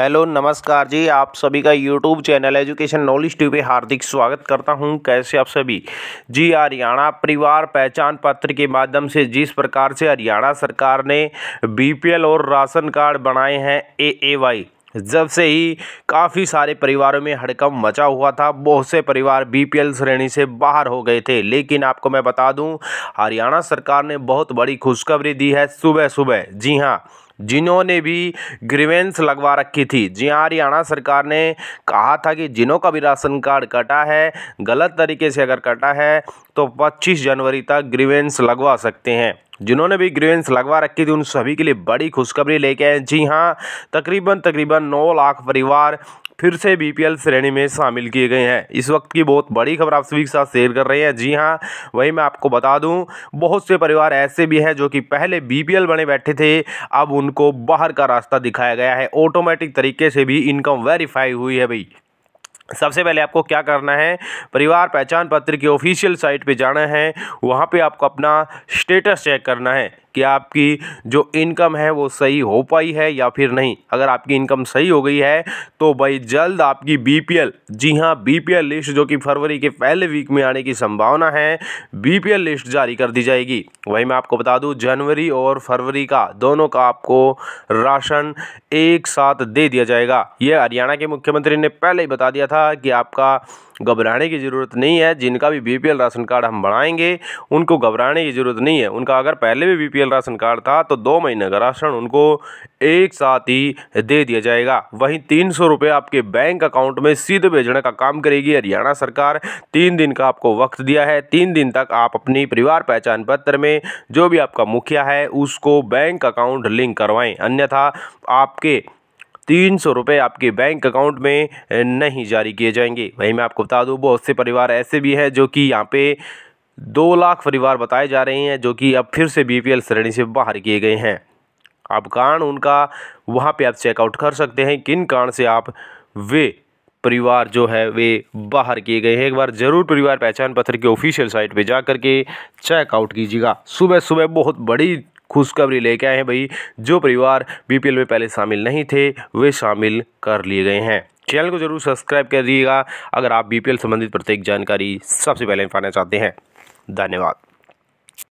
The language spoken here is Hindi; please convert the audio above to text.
हेलो नमस्कार जी आप सभी का YouTube channel education knowledge T पे हार्दिक स्वागत करता हूं कैसे आप सभी जी हरियाणा परिवार पहचान पत्र के माध्यम से जिस प्रकार से हरियाणा सरकार ने बीपीएल और राशन कार्ड बनाए हैं ए ए वाई जब से ही काफ़ी सारे परिवारों में हड़कम मचा हुआ था बहुत से परिवार बीपीएल श्रेणी से बाहर हो गए थे लेकिन आपको मैं बता दूं हरियाणा सरकार ने बहुत बड़ी खुशखबरी दी है सुबह सुबह जी हाँ जिन्होंने भी ग्रीवेंस लगवा रखी थी जी हाँ हरियाणा सरकार ने कहा था कि जिन्हों का भी राशन कार्ड कटा है गलत तरीके से अगर कटा है तो 25 जनवरी तक ग्रीवेंस लगवा सकते हैं जिन्होंने भी ग्रीवेंस लगवा रखी थी उन सभी के लिए बड़ी खुशखबरी लेके आए जी हाँ तकरीबन तकरीबन नौ लाख परिवार फिर से बीपीएल श्रेणी में शामिल किए गए हैं इस वक्त की बहुत बड़ी खबर आप सभी के साथ शेयर कर रहे हैं जी हाँ वही मैं आपको बता दूं बहुत से परिवार ऐसे भी हैं जो कि पहले बीपीएल बने बैठे थे अब उनको बाहर का रास्ता दिखाया गया है ऑटोमेटिक तरीके से भी इनकम वेरीफाई हुई है भाई सबसे पहले आपको क्या करना है परिवार पहचान पत्र की ऑफिशियल साइट पे जाना है वहाँ पे आपको अपना स्टेटस चेक करना है कि आपकी जो इनकम है वो सही हो पाई है या फिर नहीं अगर आपकी इनकम सही हो गई है तो भाई जल्द आपकी बीपीएल जी हाँ बीपीएल लिस्ट जो कि फरवरी के पहले वीक में आने की संभावना है बीपीएल लिस्ट जारी कर दी जाएगी वही मैं आपको बता दूँ जनवरी और फरवरी का दोनों का आपको राशन एक साथ दे दिया जाएगा यह हरियाणा के मुख्यमंत्री ने पहले ही बता दिया था कि आपका घबराने की ज़रूरत नहीं है जिनका भी बीपीएल राशन कार्ड हम बनाएंगे उनको घबराने की ज़रूरत नहीं है उनका अगर पहले भी बीपीएल मेडिकल राशन कार्ड था तो दो महीने का राशन उनको एक साथ ही दे दिया जाएगा वहीं तीन सौ रुपये आपके बैंक अकाउंट में सीधे भेजने का काम करेगी हरियाणा सरकार तीन दिन का आपको वक्त दिया है तीन दिन तक आप अपनी परिवार पहचान पत्र में जो भी आपका मुखिया है उसको बैंक अकाउंट लिंक करवाएं अन्यथा आपके तीन सौ रुपये आपके बैंक अकाउंट में नहीं जारी किए जाएंगे वहीं मैं आपको बता दूं बहुत से परिवार ऐसे भी हैं जो कि यहाँ पे दो लाख परिवार बताए जा रहे हैं जो कि अब फिर से बी श्रेणी से बाहर किए गए हैं आप कारण उनका वहाँ पे आप चेकआउट कर सकते हैं किन कारण से आप वे परिवार जो है वे बाहर किए गए हैं एक बार ज़रूर परिवार पहचान पत्र के ऑफिशियल साइट पे जा करके के चेकआउट कीजिएगा सुबह सुबह बहुत बड़ी खुशखबरी लेके आए हैं भाई जो परिवार बीपीएल में पहले शामिल नहीं थे वे शामिल कर लिए गए हैं चैनल को जरूर सब्सक्राइब कर दीजिएगा अगर आप बीपीएल संबंधित प्रत्येक जानकारी सबसे पहले पाना चाहते हैं धन्यवाद